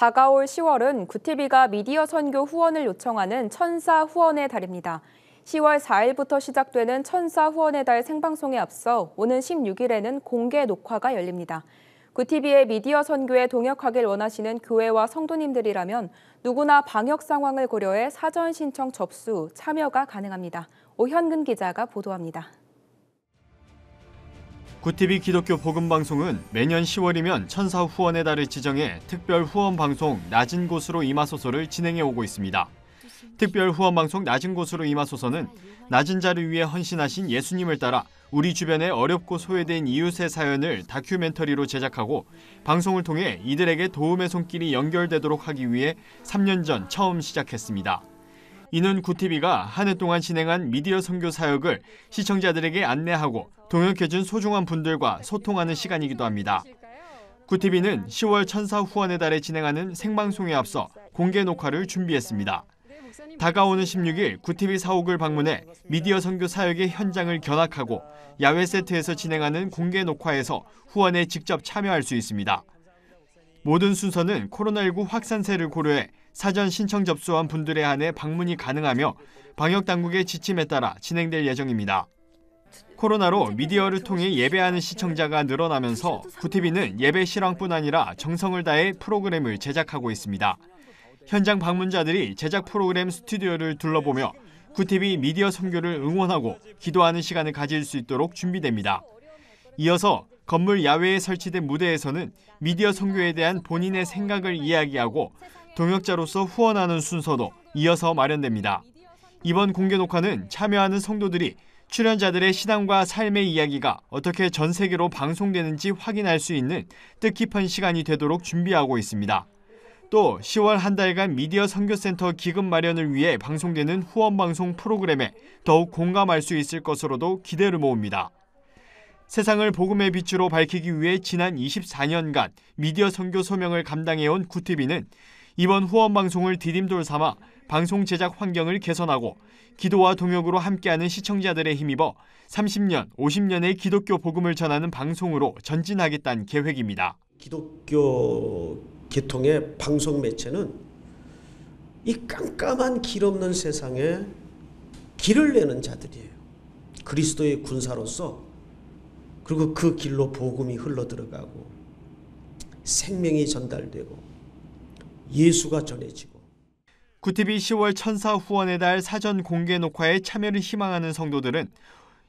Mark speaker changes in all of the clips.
Speaker 1: 다가올 10월은 구티비가 미디어 선교 후원을 요청하는 천사 후원의 달입니다. 10월 4일부터 시작되는 천사 후원의 달 생방송에 앞서 오는 16일에는 공개 녹화가 열립니다. 구티비의 미디어 선교에 동역하길 원하시는 교회와 성도님들이라면 누구나 방역 상황을 고려해 사전 신청 접수, 참여가 가능합니다. 오현근 기자가 보도합니다.
Speaker 2: 구티비 기독교 복음방송은 매년 10월이면 천사 후원의 달을 지정해 특별 후원 방송 낮은 곳으로 임하소서를 진행해 오고 있습니다. 특별 후원 방송 낮은 곳으로 임하소서는 낮은 자를 위해 헌신하신 예수님을 따라 우리 주변에 어렵고 소외된 이웃의 사연을 다큐멘터리로 제작하고 방송을 통해 이들에게 도움의 손길이 연결되도록 하기 위해 3년 전 처음 시작했습니다. 이는 구TV가 한 해 동안 진행한 미디어 선교 사역을 시청자들에게 안내하고 동역해준 소중한 분들과 소통하는 시간이기도 합니다. 구TV는 10월 천사 후원의 달에 진행하는 생방송에 앞서 공개 녹화를 준비했습니다. 다가오는 16일 구TV 사옥을 방문해 미디어 선교 사역의 현장을 견학하고 야외 세트에서 진행하는 공개 녹화에서 후원에 직접 참여할 수 있습니다. 모든 순서는 코로나19 확산세를 고려해 사전 신청 접수한 분들에 한해 방문이 가능하며 방역 당국의 지침에 따라 진행될 예정입니다. 코로나로 미디어를 통해 예배하는 시청자가 늘어나면서 구티비는 예배 실황뿐 아니라 정성을 다해 프로그램을 제작하고 있습니다. 현장 방문자들이 제작 프로그램 스튜디오를 둘러보며 구티비 미디어 선교를 응원하고 기도하는 시간을 가질 수 있도록 준비됩니다. 이어서 건물 야외에 설치된 무대에서는 미디어 선교에 대한 본인의 생각을 이야기하고 동역자로서 후원하는 순서도 이어서 마련됩니다. 이번 공개 녹화는 참여하는 성도들이 출연자들의 신앙과 삶의 이야기가 어떻게 전 세계로 방송되는지 확인할 수 있는 뜻깊은 시간이 되도록 준비하고 있습니다. 또 10월 한 달간 미디어 선교센터 기금 마련을 위해 방송되는 후원 방송 프로그램에 더욱 공감할 수 있을 것으로도 기대를 모읍니다. 세상을 복음의 빛으로 밝히기 위해 지난 24년간 미디어 선교 소명을 감당해온 구티비는 이번 후원 방송을 디딤돌 삼아 방송 제작 환경을 개선하고 기도와 동역으로 함께하는 시청자들의 힘입어 30년, 50년의 기독교 복음을 전하는 방송으로 전진하겠다는 계획입니다.
Speaker 3: 기독교 계통의 방송 매체는 이 깜깜한 길 없는 세상에 길을 내는 자들이에요. 그리스도의 군사로서 그리고 그 길로 복음이 흘러들어가고 생명이 전달되고
Speaker 2: 예수가 전해지고 구티비 10월 천사 후원의 달 사전 공개 녹화에 참여를 희망하는 성도들은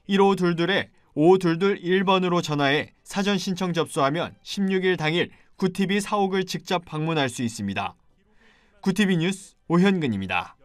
Speaker 2: 1 5 2 2 5221번으로 전화해 사전 신청 접수하면 16일 당일 구티비 사옥을 직접 방문할 수 있습니다. 구티비 뉴스 오현근입니다.